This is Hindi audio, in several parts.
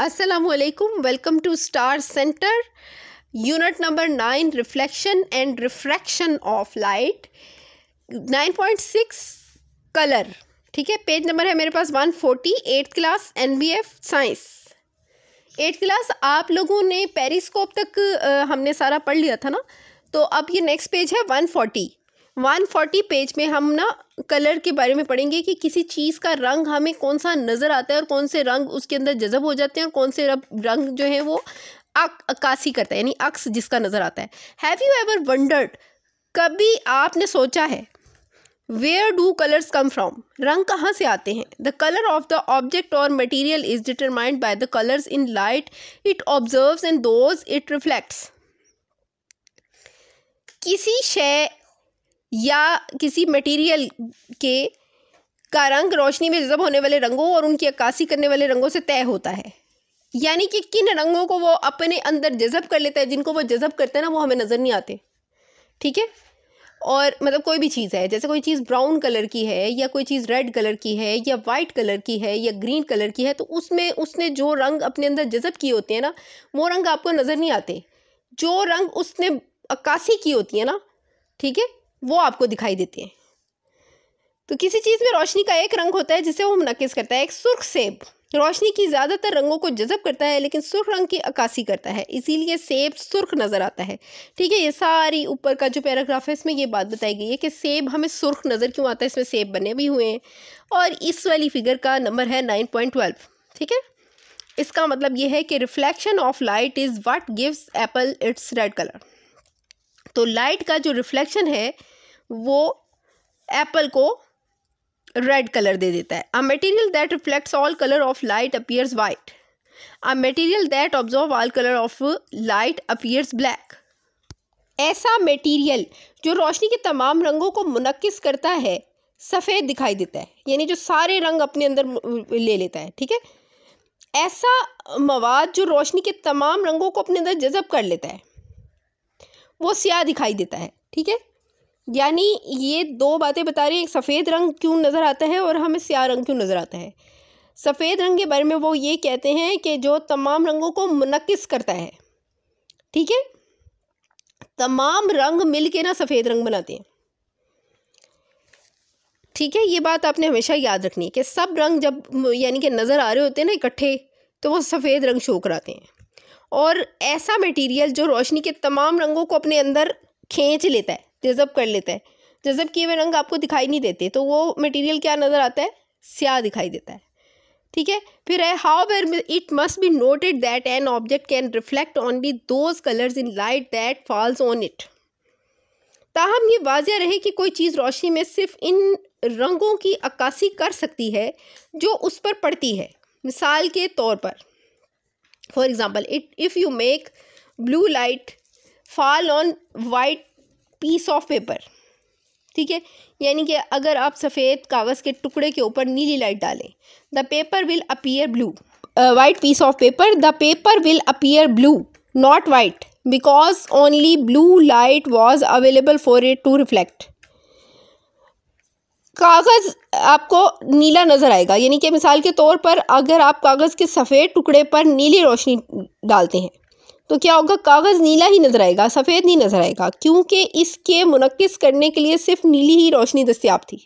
असलकुम welcome to star centre unit number nine reflection and refraction of light nine point six colour ठीक है पेज नंबर है मेरे पास one forty eighth class N B F science eighth class आप लोगों ने पेरिस्कोप तक आ, हमने सारा पढ़ लिया था ना तो अब ये नेक्स्ट पेज है one forty one forty page में हम ना कलर के बारे में पढ़ेंगे कि किसी चीज़ का रंग हमें कौन सा नज़र आता है और कौन से रंग उसके अंदर जज़ब हो जाते हैं और कौन से रंग जो है वो अक्कासी करता है यानी अक्स जिसका नज़र आता है हैव यू एवर वंडर्ड कभी आपने सोचा है where do colours come from रंग कहाँ से आते हैं the colour of the object और material is determined by the colours in light it observe and those it reflects किसी शय या किसी मटेरियल के का रंग रोशनी में जब होने वाले रंगों और उनकी अक्कासी करने वाले रंगों से तय होता है यानी कि किन रंगों को वो अपने अंदर जज़ब कर लेता है जिनको वो जज़ब करते हैं ना वो हमें नज़र नहीं आते ठीक है और मतलब कोई भी चीज़ है जैसे कोई चीज़ ब्राउन कलर की है या कोई चीज़ रेड कलर की है या वाइट कलर की है या ग्रीन कलर की है तो उसमें उसने जो रंग अपने अंदर जज़ब किए होते हैं ना वो रंग आपको नज़र नहीं आते जो रंग उसने अक्कासी की होती है ना ठीक है वो आपको दिखाई देती है तो किसी चीज़ में रोशनी का एक रंग होता है जिसे वो मुनकस करता है एक सुर्ख सेब रोशनी की ज़्यादातर रंगों को जजब करता है लेकिन सुर्ख रंग की अक्सी करता है इसीलिए सेब सुर्ख नज़र आता है ठीक है ये सारी ऊपर का जो पैराग्राफ है इसमें ये बात बताई गई है कि सेब हमें सुर्ख नज़र क्यों आता है इसमें सेब बने भी हुए हैं और इस वाली फिगर का नंबर है नाइन पॉइंट ट्वेल्व ठीक है इसका मतलब ये है कि reflection of light is what gives apple its red colour तो लाइट का जो रिफ्लेक्शन है वो एप्पल को रेड कलर दे देता है a material that reflects all colour of light appears white a material that absorb all colour of light appears black ऐसा मटेरियल जो रोशनी के तमाम रंगों को मुनकस करता है सफ़ेद दिखाई देता है यानी जो सारे रंग अपने अंदर ले लेता है ठीक है ऐसा मवाद जो रोशनी के तमाम रंगों को अपने अंदर जज़ब कर लेता है वो स्याह दिखाई देता है ठीक है यानी ये दो बातें बता रही है एक सफ़ेद रंग क्यों नज़र आता है और हमें स्या रंग क्यों नज़र आता है सफ़ेद रंग के बारे में वो ये कहते हैं कि जो तमाम रंगों को मुनकस करता है ठीक है तमाम रंग मिल के ना सफ़ेद रंग बनाते हैं ठीक है ये बात आपने हमेशा याद रखनी है कि सब रंग जब यानी कि नज़र आ रहे होते हैं ना इकट्ठे तो वो सफ़ेद रंग शो कराते हैं और ऐसा मटेरियल जो रोशनी के तमाम रंगों को अपने अंदर खींच लेता है जजब कर लेता है जजब किए हुए रंग आपको दिखाई नहीं देते तो वो मटेरियल क्या नज़र आता है स्या दिखाई देता है ठीक है फिर है however it must be noted that an object can reflect only those colours in light that falls on it ताहम ये वाजिया रहे कि कोई चीज़ रोशनी में सिर्फ इन रंगों की अक्कासी कर सकती है जो उस पर पड़ती है मिसाल के तौर पर for example it if you make blue light fall on white piece of paper ठीक है यानी कि अगर आप सफ़ेद कागज़ के टुकड़े के ऊपर नीली लाइट डालें the paper will appear blue white piece of paper the paper will appear blue not white because only blue light was available for it to reflect कागज़ आपको नीला नज़र आएगा यानी कि मिसाल के तौर पर अगर आप कागज़ के सफ़ेद टुकड़े पर नीली रोशनी डालते हैं तो क्या होगा कागज़ नीला ही नज़र आएगा सफ़ेद नहीं नज़र आएगा क्योंकि इसके मुनक़स करने के लिए सिर्फ नीली ही रोशनी दस्तियाब थी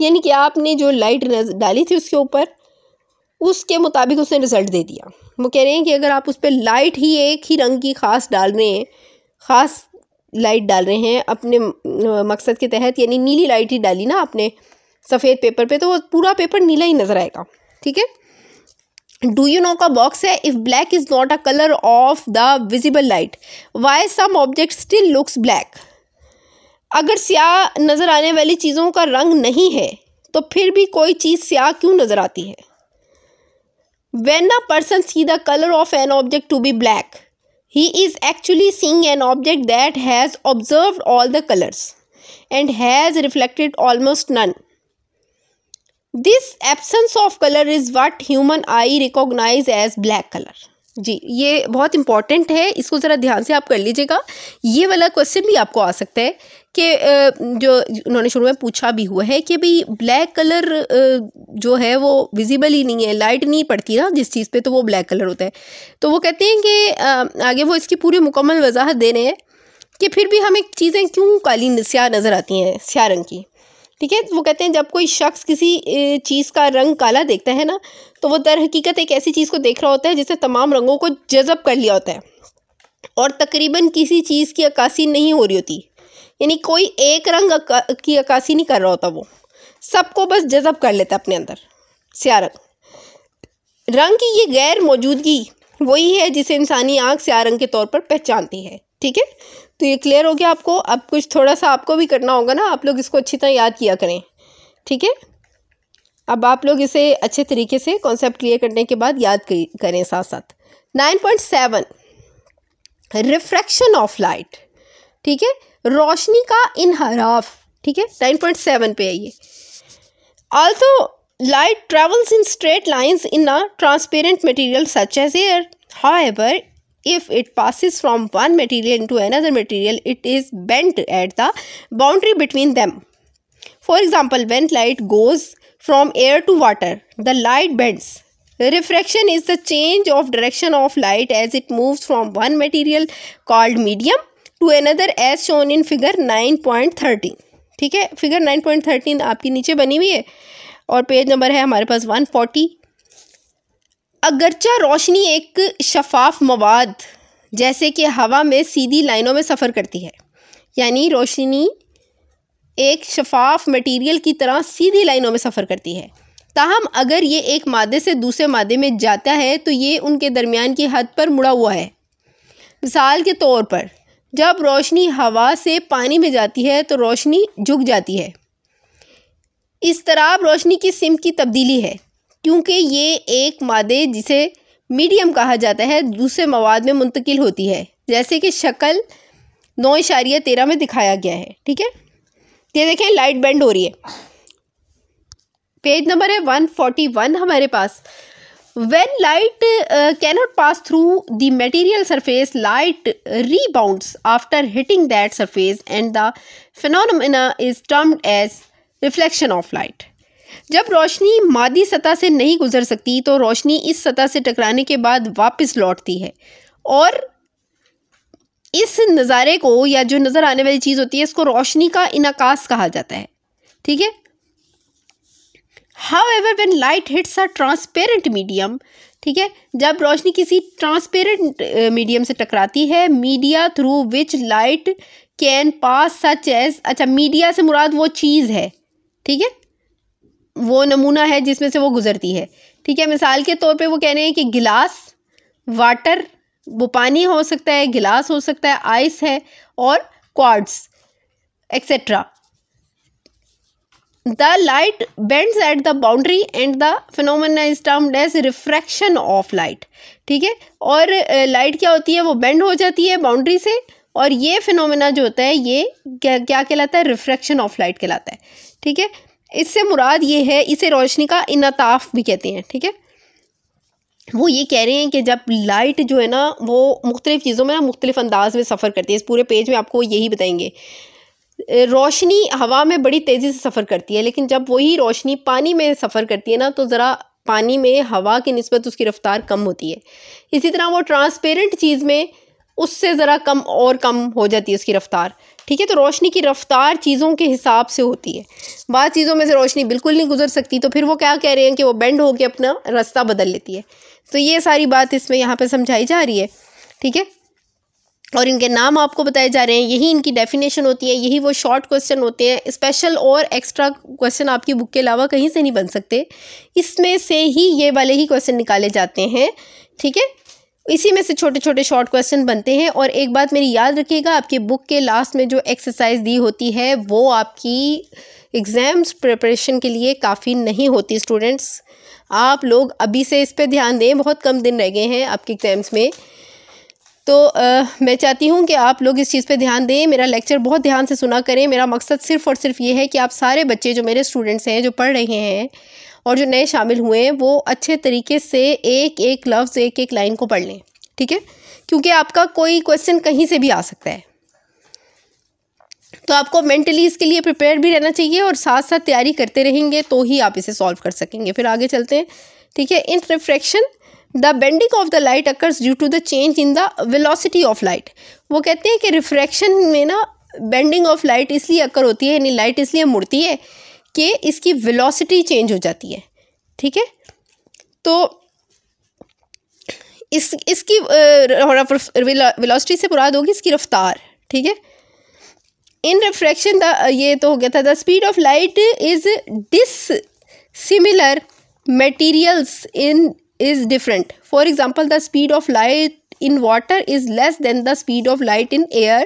यानी कि आपने जो लाइट डाली थी उसके ऊपर उसके मुताबिक उसने रिज़ल्ट दे दिया वो कह रहे हैं कि अगर आप उस पर लाइट ही एक ही रंग की ख़ास डाल रहे हैं ख़ास लाइट डाल रहे हैं अपने मकसद के तहत यानी नीली लाइट ही डाली ना आपने सफ़ेद पेपर पे तो वो पूरा पेपर नीला ही नज़र आएगा ठीक है डू यू नो का बॉक्स है if black is not a colour of the visible light why some object still looks black अगर स्याह नज़र आने वाली चीज़ों का रंग नहीं है तो फिर भी कोई चीज़ स्याह क्यों नज़र आती है when a person see the colour of an object to be black he is actually seeing an object that has observe all the colours and has reflected almost none this absence of colour is what human eye recognise as black colour जी ये बहुत इंपॉर्टेंट है इसको ज़रा ध्यान से आप कर लीजिएगा ये वाला क्वेश्चन भी आपको आ सकता है कि जो उन्होंने शुरू में पूछा भी हुआ है कि भाई ब्लैक कलर जो है वो विजिबल ही नहीं है लाइट नहीं पड़ती ना जिस चीज़ पे तो वो ब्लैक कलर होता है तो वो कहते हैं कि आगे वो इसकी पूरी मुकम्मल वजाहत दे रहे हैं कि फिर भी हमें चीज़ें क्यों काली स्या नज़र आती हैं स्या रंग की ठीक है वो कहते हैं जब कोई शख्स किसी चीज़ का रंग काला देखता है ना तो वो दर हकीकत एक ऐसी चीज़ को देख रहा होता है जिसे तमाम रंगों को जज़ब कर लिया होता है और तकरीबन किसी चीज़ की अक्सी नहीं हो रही होती यानी कोई एक रंग की अक्सी नहीं कर रहा होता वो सबको बस जज़ब कर लेता अपने अंदर स्या रंग रंग की ये गैर मौजूदगी वही है जिसे इंसानी आँख स्या रंग के तौर पर पहचानती है ठीक है तो ये क्लियर हो गया आपको अब कुछ थोड़ा सा आपको भी करना होगा ना आप लोग इसको अच्छी तरह याद किया करें ठीक है अब आप लोग इसे अच्छे तरीके से कॉन्सेप्ट क्लियर करने के बाद याद करें साथ साथ nine point seven refraction of light ठीक है रोशनी का इनहराफ ठीक है नाइन पॉइंट सेवन पे आइए ये also light travels in straight lines in a transparent material such as air however if it passes from one material into another material it is bent at the boundary between them for example when light goes from air to water the light bends refraction is the change of direction of light as it moves from one material called medium to another as shown in figure 9.13 ठीक है फिगर 9.13 आपकी नीचे बनी हुई है और पेज नंबर है हमारे पास 140 अगरचा रोशनी एक शफाफ मवाद जैसे कि हवा में सीधी लाइनों में सफ़र करती है यानी रोशनी एक शफाफ मटेरियल की तरह सीधी लाइनों में सफ़र करती है ताहम अगर ये एक मादे से दूसरे मादे में जाता है तो ये उनके दरमियान की हद पर मुड़ा हुआ है मिसाल के तौर पर जब रोशनी हवा से पानी में जाती है तो रोशनी झुक जाती है इस तरह रोशनी की सिम की तब्दीली है क्योंकि ये एक मादे जिसे मीडियम कहा जाता है दूसरे मवाद में मुंतकिल होती है जैसे कि शक्ल नौ इशारिया तेरह में दिखाया गया है ठीक है ये देखें लाइट बैंड हो रही है पेज नंबर है वन फोर्टी वन हमारे पास when light cannot pass through the material surface light rebounds after hitting that surface and the phenomena is termed as reflection of light जब रोशनी मादी सतह से नहीं गुजर सकती तो रोशनी इस सतह से टकराने के बाद वापस लौटती है और इस नज़ारे को या जो नज़र आने वाली चीज़ होती है इसको रोशनी का इनकास कहा जाता है ठीक है however when light hits a transparent medium ठीक है जब रोशनी किसी ट्रांसपेरेंट मीडियम से टकराती है media through which light can pass such as अच्छा मीडिया से मुराद वो चीज़ है ठीक है वो नमूना है जिसमें से वो गुजरती है ठीक है मिसाल के तौर पे वो कह रहे हैं कि गिलास वाटर वो पानी हो सकता है गिलास हो सकता है आइस है और quartz etcetera the light bends at the boundary and the phenomena is termed as refraction of light ठीक है और लाइट क्या होती है वो बेंड हो जाती है बाउंड्री से और ये फिनोमेना जो होता है ये क्या क्या कहलाता है रिफ्रैक्शन ऑफ लाइट कहलाता है ठीक है इससे मुराद ये है इसे रोशनी का इनताफ़ भी कहते हैं ठीक है वो ये कह रहे हैं कि जब लाइट जो है ना वो मुख्तलिफ़ चीज़ों में ना मुख्तलिफ अंदाज में सफ़र करती है इस पूरे पेज में आपको यही बताएंगे रोशनी हवा में बड़ी तेज़ी से सफ़र करती है लेकिन जब वही रोशनी पानी में सफ़र करती है ना तो ज़रा पानी में हवा की नस्बत उसकी रफ़्तार कम होती है इसी तरह वो ट्रांसपेरेंट चीज़ में उससे ज़रा कम और कम हो जाती है उसकी रफ़्तार ठीक है तो रोशनी की रफ़्तार चीज़ों के हिसाब से होती है बाद चीज़ों में से रोशनी बिल्कुल नहीं गुजर सकती तो फिर वो क्या कह रहे हैं कि वो बेंड होकर अपना रास्ता बदल लेती है तो ये सारी बात इसमें यहाँ पर समझाई जा रही है ठीक है और इनके नाम आपको बताए जा रहे हैं यही इनकी डेफिनेशन होती है यही वो शॉर्ट क्वेश्चन होते हैं स्पेशल और एक्स्ट्रा क्वेश्चन आपकी बुक के अलावा कहीं से नहीं बन सकते इसमें से ही ये वाले ही क्वेश्चन निकाले जाते हैं ठीक है इसी में से छोटे छोटे शॉर्ट क्वेश्चन बनते हैं और एक बात मेरी याद रखिएगा आपकी बुक के लास्ट में जो एक्सरसाइज दी होती है वो आपकी एग्ज़ाम्स प्रिपरेशन के लिए काफ़ी नहीं होती स्टूडेंट्स आप लोग अभी से इस पर ध्यान दें बहुत कम दिन रह गए हैं आपके एग्ज़ाम्स में तो आ, मैं चाहती हूँ कि आप लोग इस चीज़ पे ध्यान दें मेरा लेक्चर बहुत ध्यान से सुना करें मेरा मकसद सिर्फ़ और सिर्फ ये है कि आप सारे बच्चे जो मेरे स्टूडेंट्स हैं जो पढ़ रहे हैं और जो नए शामिल हुए हैं वो अच्छे तरीके से एक एक लफ्ज़ एक एक लाइन को पढ़ लें ठीक है क्योंकि आपका कोई क्वेश्चन कहीं से भी आ सकता है तो आपको मेंटली इसके लिए प्रिपेयर भी रहना चाहिए और साथ साथ तैयारी करते रहेंगे तो ही आप इसे सॉल्व कर सकेंगे फिर आगे चलते हैं ठीक है in refraction the bending of the light occurs due to the change in the velocity of light वो कहते हैं कि रिफ्रैक्शन में ना बेंडिंग ऑफ लाइट इसलिए अक्कर होती है यानी लाइट इसलिए मुड़ती है कि इसकी वेलोसिटी चेंज हो जाती है ठीक है तो इस इसकी वेलोसिटी से मुराद होगी इसकी रफ्तार ठीक है इन रिफ्रैक्शन ये तो हो गया था the speed of light is dissimilar materials in is different for example the speed of light in water is less than the speed of light in air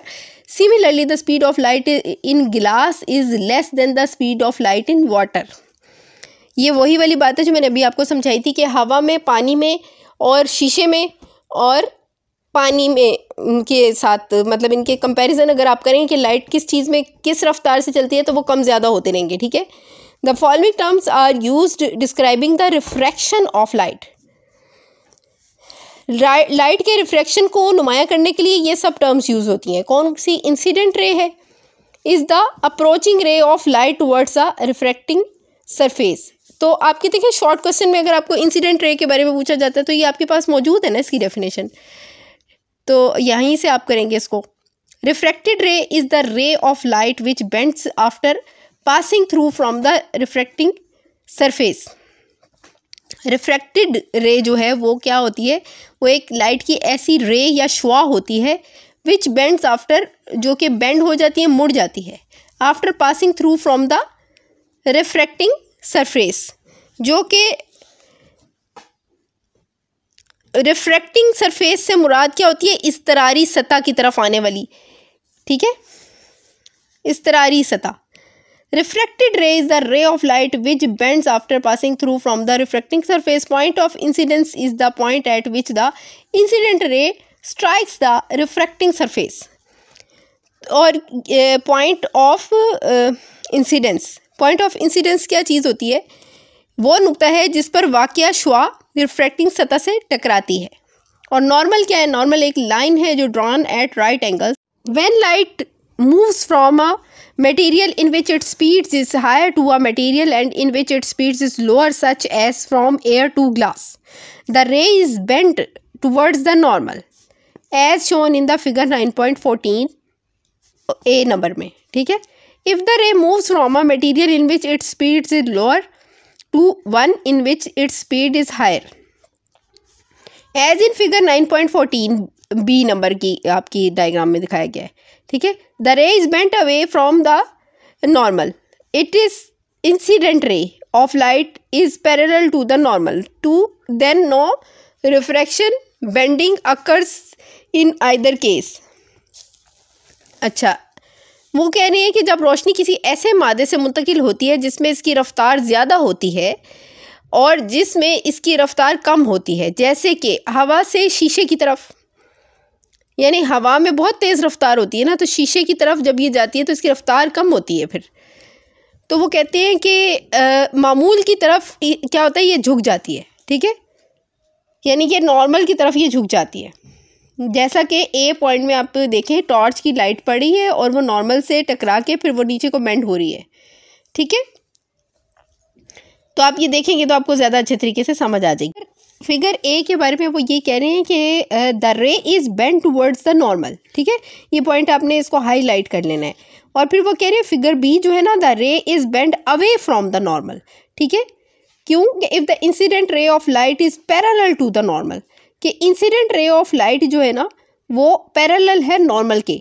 similarly the speed of light in glass is less than the speed of light in water ये वही वाली बात है जो मैंने अभी आपको समझाई थी कि हवा में पानी में और शीशे में और पानी में इनके साथ मतलब इनके कंपैरिजन अगर आप करें कि लाइट किस चीज़ में किस रफ्तार से चलती है तो वो कम ज़्यादा होते रहेंगे ठीक है the following terms are use describing the refraction of light light के रिफ्रैक्शन को नुमाया करने के लिए ये सब टर्म्स यूज़ होती हैं कौन सी इंसिडेंट रे है is the approaching ray of light towards a refracting surface तो आपके देखिए शॉर्ट क्वेश्चन में अगर आपको इंसिडेंट रे के बारे में पूछा जाता है तो ये आपके पास मौजूद है ना इसकी डेफिनेशन तो यहीं से आप करेंगे इसको refracted ray is the ray of light which bends after passing through from the refracting surface refracted ray जो है वो क्या होती है वो एक लाइट की ऐसी रे या श्वा होती है विच बेंड्स आफ्टर जो कि बेंड हो जाती है मुड़ जाती है after passing through from the refracting surface जो कि रिफ्रैक्टिंग सरफेस से मुराद क्या होती है इस तरारी सतह की तरफ आने वाली ठीक है इस तरारी सतह refracted ray is the ray of light which bends after passing through from the refracting surface point of incidence is the point at which the incident ray strikes the refracting surface और point of incidence point of incidence क्या चीज़ होती है वो नुकता है जिस पर वाक्य शुआ रिफ्रैक्टिंग सतह से टकराती है और नॉर्मल क्या है नॉर्मल एक लाइन है जो drawn at right angles when light moves from a material in which its speed is higher to a material and in which its speed is lower such as from air to glass. The ray is bent towards the normal as shown in the figure 9.14 a number mein theek hai if the ray moves from a material in which its speed is lower to one in which its speed is higher as in figure 9.14 b number ki aapki diagram mein dikhaya gaya hai ठीक है the ray is bent away from the normal it is incident ray of light is parallel to the normal to then no refraction bending occurs in either case अच्छा वो कह रही है कि जब रोशनी किसी ऐसे मादे से मुंतकिल होती है जिसमें इसकी रफ़्तार ज़्यादा होती है और जिसमें इसकी रफ़्तार कम होती है जैसे कि हवा से शीशे की तरफ यानी हवा में बहुत तेज़ रफ्तार होती है ना तो शीशे की तरफ जब ये जाती है तो इसकी रफ्तार कम होती है फिर तो वो कहते हैं कि मामूल की तरफ क्या होता है ये झुक जाती है ठीक है यानी कि नॉर्मल की तरफ ये झुक जाती है जैसा कि ए पॉइंट में आप देखें टॉर्च की लाइट पड़ी है और वो नॉर्मल से टकरा के फिर वो नीचे को बेंड हो रही है ठीक है तो आप ये देखेंगे तो आपको ज़्यादा अच्छे तरीके से समझ आ जाएगी फिगर ए के बारे में वो ये कह रहे हैं कि the ray is bent towards the normal ठीक है ये पॉइंट आपने इसको हाईलाइट कर लेना है और फिर वो कह रहे हैं फिगर बी जो है ना the ray is bent away from the normal ठीक है क्यों if the incident ray of light is parallel to the normal कि इंसिडेंट रे ऑफ लाइट जो है ना वो पैरल है नॉर्मल के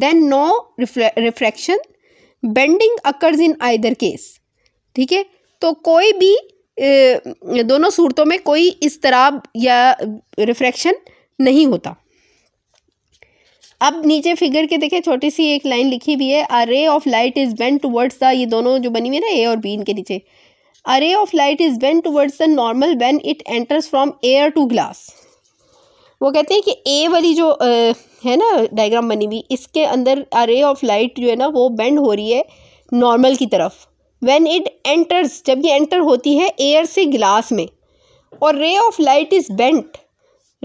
then no refraction bending occurs in either case ठीक है तो कोई भी दोनों सूरतों में कोई इसतराब या रिफ्रैक्शन नहीं होता अब नीचे फिगर के देखें छोटी सी एक लाइन लिखी हुई है a ray of light is bent towards the ये दोनों जो बनी हुई है ना ए और बी इनके नीचे a ray of light is bent towards the normal when it enters from air to glass वो कहते हैं कि ए वाली जो आ, है ना डायग्राम बनी हुई इसके अंदर अ रे ऑफ लाइट जो है ना वो बेंड हो रही है नॉर्मल की तरफ व्हेन इट एंटर्स जब ये एंटर होती है एयर से गिलास में और ray of light is bent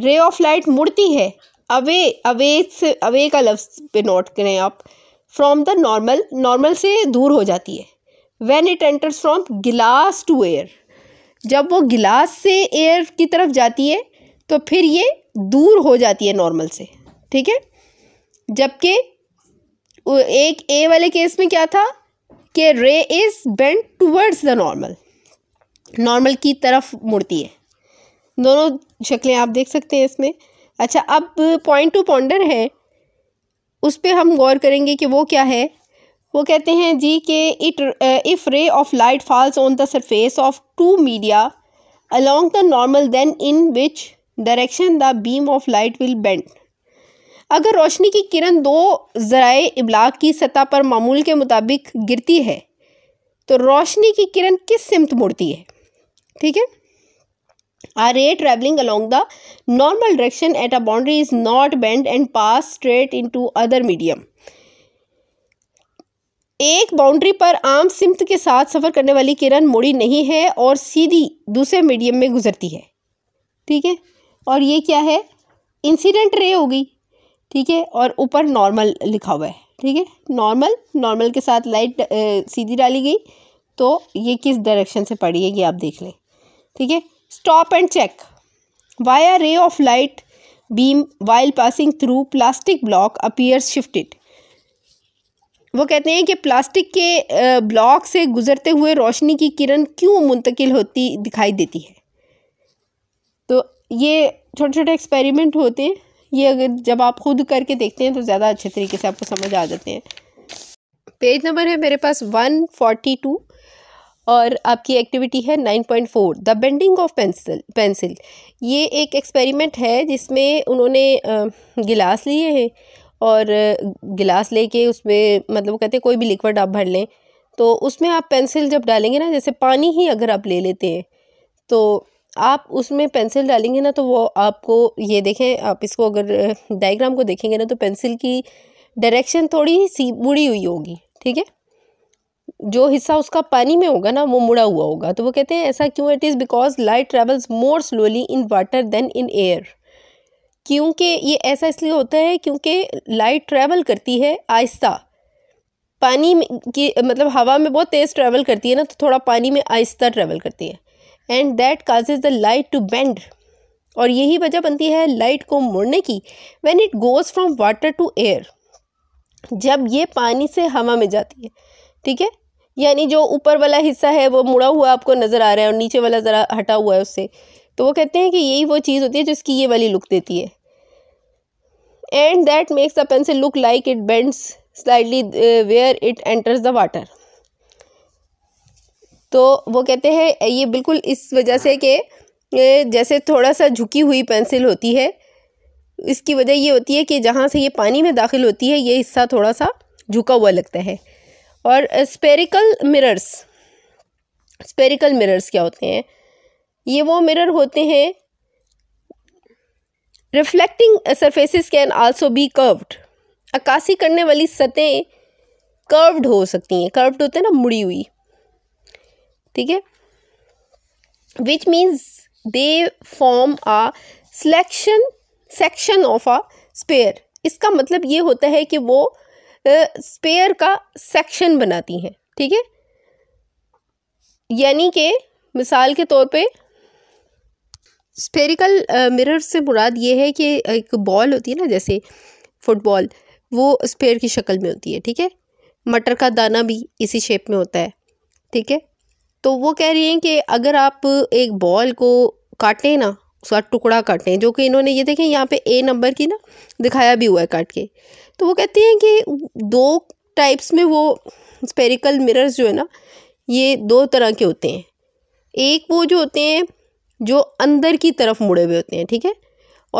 ray of light मुड़ती है अवे अवे से अवे का लफ्ज़ पे नोट करें आप फ्रॉम द नॉर्मल नॉर्मल से दूर हो जाती है when it enters from glass to air जब वो गिलास से एयर की तरफ जाती है तो फिर ये दूर हो जाती है नॉर्मल से ठीक है जबकि एक ए वाले केस में क्या था कि ray is bend towards the normal normal की तरफ मुड़ती है दोनों शक्लें आप देख सकते हैं इसमें अच्छा अब पॉइंट टू पॉन्डर है उस पर हम गौर करेंगे कि वो क्या है वो कहते हैं जी कि it if ray of light falls on the surface of two media along the normal then in which direction the beam of light will bend अगर रोशनी की किरण दो ज़राए इबलाग की सतह पर मामूल के मुताबिक गिरती है तो रोशनी की किरण किस सिमत मुड़ती है ठीक है a ray travelling the normal direction at a boundary is not bend and pass straight into other medium एक बाउंड्री पर आम सिमत के साथ सफ़र करने वाली किरण मुड़ी नहीं है और सीधी दूसरे मीडियम में गुजरती है ठीक है और ये क्या है इंसिडेंट रे होगी ठीक है और ऊपर नॉर्मल लिखा हुआ है ठीक है नॉर्मल नॉर्मल के साथ लाइट सीधी डाली गई तो ये किस डायरेक्शन से पड़ी है ये आप देख लें ठीक है stop and check via ray of light beam while passing through plastic block appears shifted वो कहते हैं कि प्लास्टिक के ब्लॉक से गुजरते हुए रोशनी की किरण क्यों मुंतकिल होती दिखाई देती है तो ये छोटे छोटे एक्सपेरिमेंट होते हैं ये अगर जब आप खुद करके देखते हैं तो ज़्यादा अच्छे तरीके से आपको समझ आ जाते हैं पेज नंबर है मेरे पास वन फोर्टी टू और आपकी एक्टिविटी है nine point four the bending of pencil pencil ये एक एक्सपेरिमेंट है जिसमें उन्होंने गिलास लिए हैं और गिलास लेके उसमें मतलब कहते हैं कोई भी लिक्विड आप भर लें तो उसमें आप पेंसिल जब डालेंगे ना जैसे पानी ही अगर आप ले लेते हैं तो आप उसमें पेंसिल डालेंगे ना तो वो आपको ये देखें आप इसको अगर डायग्राम को देखेंगे ना तो पेंसिल की डायरेक्शन थोड़ी सी मुड़ी हुई होगी ठीक है जो हिस्सा उसका पानी में होगा ना वो मुड़ा हुआ होगा तो वो कहते हैं ऐसा क्यों it is because light travels more slowly in water than in air क्योंकि ये ऐसा इसलिए होता है क्योंकि लाइट ट्रैवल करती है आहिस्ता पानी की मतलब हवा में बहुत तेज़ ट्रैवल करती है ना तो थोड़ा पानी में आहिस्ता ट्रैवल करती है and that causes the light to bend और यही वजह बनती है लाइट को मुड़ने की when it goes from water to air जब ये पानी से हवा में जाती है ठीक है यानी जो ऊपर वाला हिस्सा है वो मुड़ा हुआ आपको नज़र आ रहा है और नीचे वाला ज़रा हटा हुआ है उससे तो वो कहते हैं कि यही वो चीज़ होती है जिसकी ये वाली लुक देती है and that makes the pencil look like it bends slightly where it enters the water तो वो कहते हैं ये बिल्कुल इस वजह से कि जैसे थोड़ा सा झुकी हुई पेंसिल होती है इसकी वजह ये होती है कि जहाँ से ये पानी में दाखिल होती है ये हिस्सा थोड़ा सा झुका हुआ लगता है और स्पेरिकल मिरर्स स्पेरिकल मिरर्स क्या होते हैं ये वो मिरर होते हैं reflecting surfaces can also be curved अक्कासी करने वाली सतहें कर्व्ड हो सकती हैं कर्व्ड होते हैं ना मुड़ी हुई ठीक है which means they form a selection section of a sphere इसका मतलब ये होता है कि वो स्पेयर का सेक्शन बनाती हैं ठीक है यानी कि मिसाल के तौर पे स्पेरिकल मिरर से मुराद ये है कि एक बॉल होती है ना जैसे फुटबॉल वो स्पेयर की शक्ल में होती है ठीक है मटर का दाना भी इसी शेप में होता है ठीक है तो वो कह रही हैं कि अगर आप एक बॉल को काटें ना उसका टुकड़ा काटें जो कि इन्होंने ये देखें यहाँ पे ए नंबर की ना दिखाया भी हुआ है काट के तो वो कहती हैं कि दो टाइप्स में वो स्पेरिकल मिरर्स जो है ना ये दो तरह के होते हैं एक वो जो होते हैं जो अंदर की तरफ मुड़े हुए होते हैं ठीक है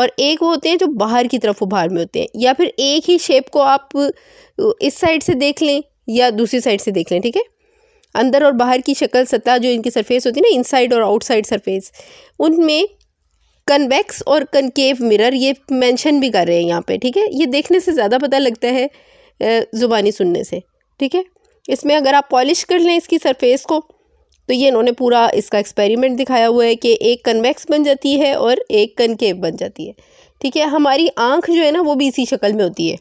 और एक वो होते हैं जो बाहर की तरफ उभार में होते हैं या फिर एक ही शेप को आप इस साइड से देख लें या दूसरी साइड से देख लें ठीक है अंदर और बाहर की शक्ल सतह जो इनकी सरफेस होती है ना इनसाइड और आउटसाइड सरफेस उनमें कन्वेक्स और कनकेव मिरर ये मेंशन भी कर रहे हैं यहाँ पे ठीक है ये देखने से ज़्यादा पता लगता है ज़ुबानी सुनने से ठीक है इसमें अगर आप पॉलिश कर लें इसकी सरफेस को तो ये इन्होंने पूरा इसका एक्सपेरिमेंट दिखाया हुआ है कि एक कन्वेक्स बन जाती है और एक कनकेव बन जाती है ठीक है हमारी आँख जो है ना वो भी इसी शक्ल में होती है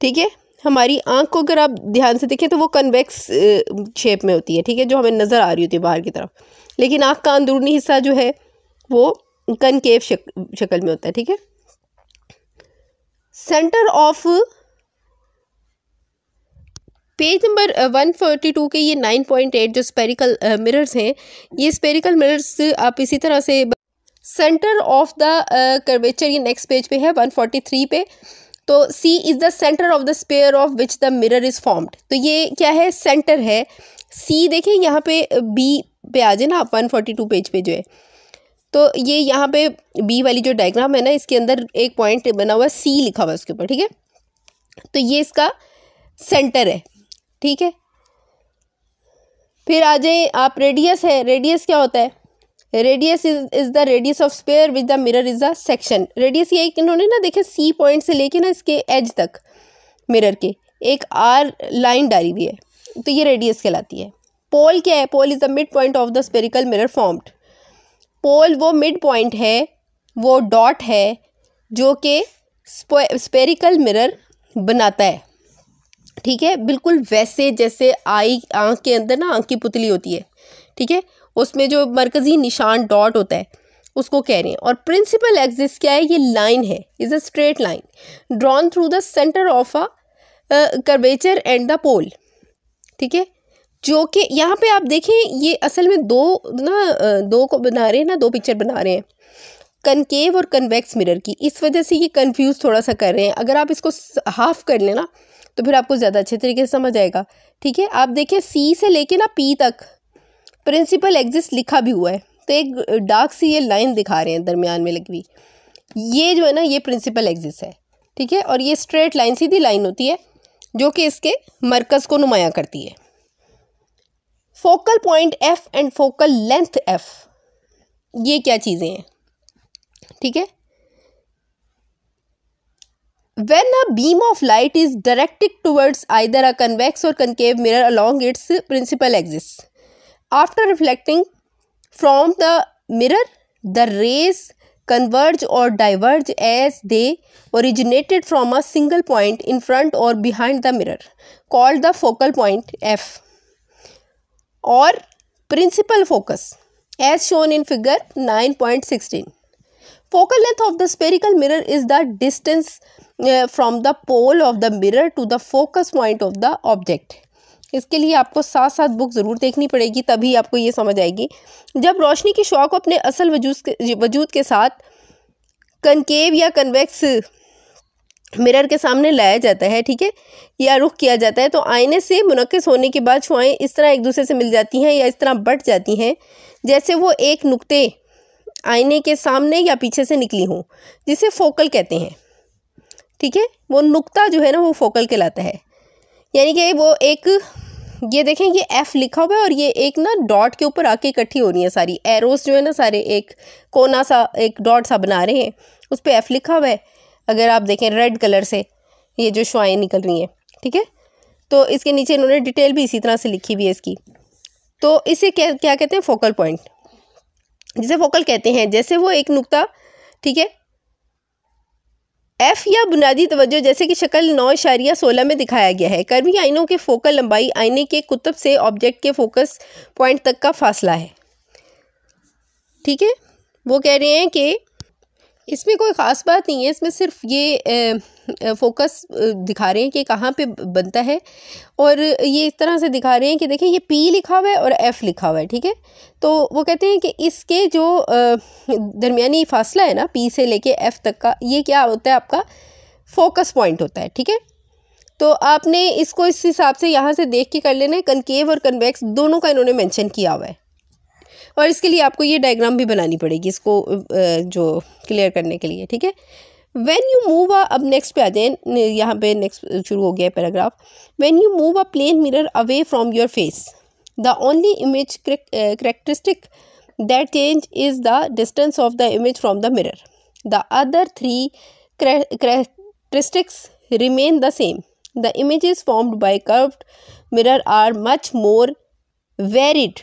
ठीक है हमारी आँख को अगर आप ध्यान से देखें तो वो कन्वेक्स शेप में होती है ठीक है जो हमें नज़र आ रही होती है बाहर की तरफ लेकिन आँख का अंदरूनी हिस्सा जो है वो कनकेव शक, शक्ल में होता है ठीक है centre of page number one forty two के ये नाइन पॉइंट एट जो स्पेरिकल मिरर्स हैं ये स्पेरिकल मिरर्स आप इसी तरह से सेंटर ऑफ द कर्वेचर ये नेक्स्ट पेज पे है वन फोर्टी थ्री पे तो C is the centre of the sphere of which the mirror is formed तो ये क्या है सेंटर है सी देखें यहाँ पे बी पे आ जाए ना आप वन फोर्टी टू पेज पे जो है तो ये यहाँ पे बी वाली जो डायग्राम है ना इसके अंदर एक पॉइंट बना हुआ सी लिखा हुआ है उसके ऊपर ठीक है तो ये इसका सेंटर है ठीक है फिर आ जाए आप रेडियस है रेडियस क्या होता है radius is is the radius of sphere with the mirror is the section radius ये इन्होंने ना देखे सी पॉइंट से लेके ना इसके एज तक मिरर के एक आर लाइन डाली हुई है तो ये रेडियस कहलाती है पोल क्या है pole is the mid point of the spherical mirror formed pole वो मिड पॉइंट है वो डॉट है जो कि स्पेरिकल मिरर बनाता है ठीक है बिल्कुल वैसे जैसे आई आँख के अंदर ना आँख की पुतली होती है ठीक है उसमें जो मरकज़ी निशान डॉट होता है उसको कह रहे हैं और प्रिंसिपल एक्सिस क्या है ये लाइन है is a straight line drawn through the centre of a curvature and the pole ठीक है जो कि यहाँ पे आप देखें ये असल में दो ना दो को बना रहे हैं ना दो पिक्चर बना रहे हैं कनकेव और कन्वेक्स मिरर की इस वजह से ये कंफ्यूज थोड़ा सा कर रहे हैं अगर आप इसको हाफ कर लेना तो फिर आपको ज़्यादा अच्छे तरीके से समझ आएगा ठीक है आप देखें सी से लेके ना पी तक प्रिंसिपल एग्जिस्ट लिखा भी हुआ है तो एक डार्क सी ये लाइन दिखा रहे हैं दरमियान में लगी हुई ये जो है ना ये प्रिंसिपल एग्जिस्ट है ठीक है और ये स्ट्रेट लाइन सीधी लाइन होती है जो कि इसके मरकज़ को नुमाया करती है focal point F and focal length F ये क्या चीज़ें हैं ठीक है when a beam of light is directed towards either a convex और concave mirror along its principal axis After reflecting from the mirror, the rays converge or diverge as they originated from a single point in front or behind the mirror called the focal point F or principal focus as shown in figure 9.16. Focal length of the spherical mirror is the distance uh, from the pole of the mirror to the focus point of the object. इसके लिए आपको साथ साथ बुक ज़रूर देखनी पड़ेगी तभी आपको ये समझ आएगी जब रोशनी की शौक को अपने असल वजूद के वजूद के साथ कनकेव या कन्वेक्स मिरर के सामने लाया जाता है ठीक है या रुख किया जाता है तो आईने से मुनकस होने के बाद छुआएँ इस तरह एक दूसरे से मिल जाती हैं या इस तरह बट जाती हैं जैसे वो एक नुक्ते आईने के सामने या पीछे से निकली हों जिसे फोकल कहते हैं ठीक है वो नुक्ता जो है ना वो फोकल कहलाता है यानी कि वो एक ये देखें ये एफ़ लिखा हुआ है और ये एक ना डॉट के ऊपर आके इकट्ठी हो रही है सारी एरोस जो है ना सारे एक कोना सा एक डॉट सा बना रहे हैं उस पर एफ़ लिखा हुआ है अगर आप देखें रेड कलर से ये जो शुआएँ निकल रही हैं ठीक है तो इसके नीचे इन्होंने डिटेल भी इसी तरह से लिखी हुई है इसकी तो इसे क्या क्या कहते हैं फोकल पॉइंट जिसे फोकल कहते हैं जैसे वो एक नुकता ठीक है एफ या बुनियादी तवज्जो जैसे कि शक्ल नौ इशारिया सोलह में दिखाया गया है कर्वी आइनों के फोकल लंबाई आईने के कुतब से ऑब्जेक्ट के फोकस पॉइंट तक का फासला है ठीक है वो कह रहे हैं कि इसमें कोई ख़ास बात नहीं है इसमें सिर्फ ये फोकस दिखा रहे हैं कि कहाँ पे बनता है और ये इस तरह से दिखा रहे हैं कि देखें ये पी लिखा हुआ है और एफ़ लिखा हुआ है ठीक है तो वो कहते हैं कि इसके जो दरमिया फासला है ना पी से लेके एफ़ तक का ये क्या होता है आपका फोकस पॉइंट होता है ठीक है तो आपने इसको इस हिसाब से यहाँ से देख के कर लेना है कनकेव और कन्वेक्स दोनों का इन्होंने मैंशन किया हुआ है और इसके लिए आपको ये डायग्राम भी बनानी पड़ेगी इसको जो क्लियर करने के लिए ठीक है वैन यू मूव अब नेक्स्ट पे आ जाए यहाँ पे नेक्स्ट शुरू हो गया paragraph when you move a plane mirror away from your face the only image characteristic that change is the distance of the image from the mirror the other three characteristics remain the same the image is formed by curved mirror are much more varied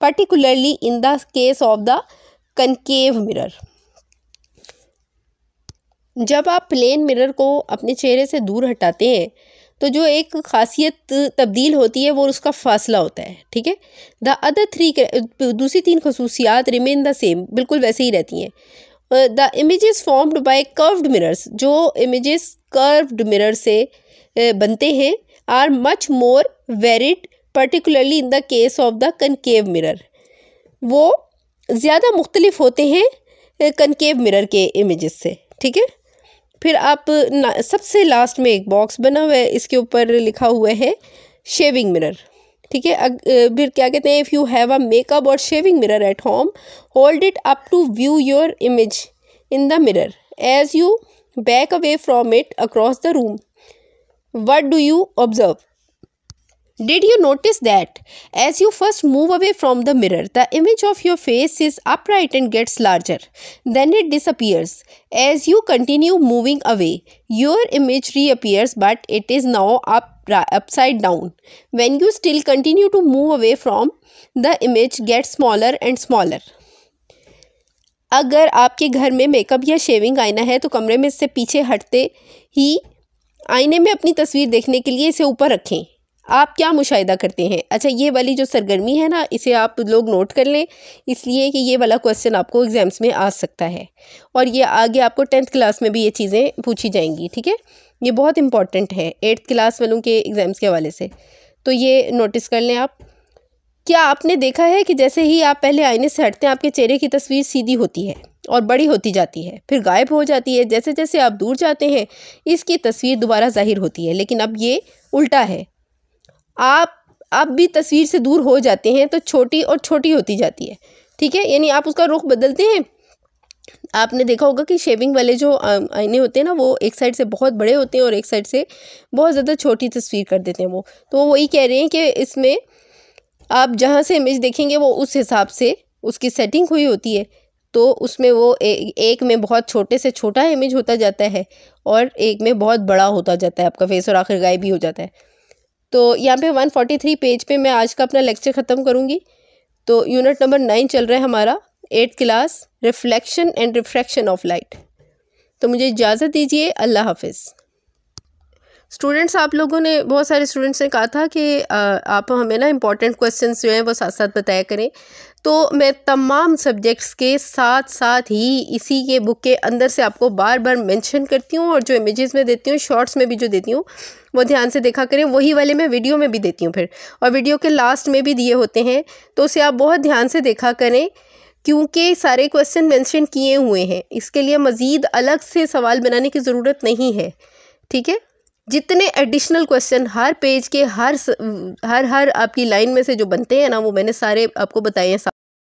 particularly in the case of the concave mirror जब आप प्लेन मिरर को अपने चेहरे से दूर हटाते हैं तो जो एक खासियत तब्दील होती है वो उसका फासला होता है ठीक है द अदर थ्री दूसरी तीन खसूसियात रिमेन द सेम बिल्कुल वैसे ही रहती हैं the images formed by curved mirrors जो इमेजेस कर्व्ड मिरर से बनते हैं are much more varied particularly in the case of the concave mirror वो ज़्यादा मुख्तलिफ होते हैं कनकेव मिरर के इमेजेस से ठीक है फिर आप सबसे लास्ट में एक बॉक्स बना हुआ है इसके ऊपर लिखा हुआ है शेविंग मिरर ठीक है फिर क्या कहते हैं if you have a makeup और shaving mirror at home hold it up to view your image in the mirror as you back away from it across the room what do you observe Did you notice that? As you first move away from the mirror, the image of your face is upright and gets larger. Then it disappears. As you continue moving away, your image reappears but it is now up, upside down. When you still continue to move away from, the image gets smaller and smaller. अगर आपके घर में मेकअप या शेविंग आईना है तो कमरे में इससे पीछे हटते ही आईने में अपनी तस्वीर देखने के लिए इसे ऊपर रखें आप क्या मुशाह करते हैं अच्छा ये वाली जो सरगर्मी है ना इसे आप लोग नोट कर लें इसलिए कि ये वाला क्वेश्चन आपको एग्ज़ाम्स में आ सकता है और ये आगे आपको टेंथ क्लास में भी ये चीज़ें पूछी जाएंगी ठीक है ये बहुत इंपॉर्टेंट है एट्थ क्लास वालों के एग्ज़ाम्स के हवाले से तो ये नोटिस कर लें आप क्या आपने देखा है कि जैसे ही आप पहले आईने से हटते हैं आपके चेहरे की तस्वीर सीधी होती है और बड़ी होती जाती है फिर गायब हो जाती है जैसे जैसे आप दूर जाते हैं इसकी तस्वीर दोबारा जाहिर होती है लेकिन अब ये उल्टा है आप आप भी तस्वीर से दूर हो जाते हैं तो छोटी और छोटी होती जाती है ठीक है यानी आप उसका रुख बदलते हैं आपने देखा होगा कि शेविंग वाले जो आईने होते हैं ना वो एक साइड से बहुत बड़े होते हैं और एक साइड से बहुत ज़्यादा छोटी तस्वीर कर देते हैं वो तो वही कह रहे हैं कि इसमें आप जहाँ से इमेज देखेंगे वो उस हिसाब से उसकी सेटिंग हुई होती है तो उसमें वो ए, एक में बहुत छोटे से छोटा इमेज होता जाता है और एक में बहुत बड़ा होता जाता है आपका फेस और आखिर गायब भी हो जाता है तो यहाँ पे 143 पेज पे मैं आज का अपना लेक्चर ख़त्म करूँगी तो यूनिट नंबर नाइन चल रहा है हमारा eighth class reflection and refraction of light तो मुझे इजाज़त दीजिए अल्लाह हाफिज़ स्टूडेंट्स आप लोगों ने बहुत सारे स्टूडेंट्स ने कहा था कि आप हमें ना इंपॉर्टेंट क्वेश्चंस जो हैं वो साथ साथ बताया करें तो मैं तमाम सब्जेक्ट्स के साथ साथ ही इसी के बुक के अंदर से आपको बार बार मेंशन करती हूँ और जो इमेजेस में देती हूँ शॉर्ट्स में भी जो देती हूँ वो ध्यान से देखा करें वही वाले मैं वीडियो में भी देती हूँ फिर और वीडियो के लास्ट में भी दिए होते हैं तो उसे आप बहुत ध्यान से देखा करें क्योंकि सारे क्वेश्चन मैंशन किए हुए हैं इसके लिए मज़ीद अलग से सवाल बनाने की ज़रूरत नहीं है ठीक है जितने एडिशनल क्वेश्चन हर पेज के हर हर हर आपकी लाइन में से जो बनते हैं ना वो मैंने सारे आपको बताए हैं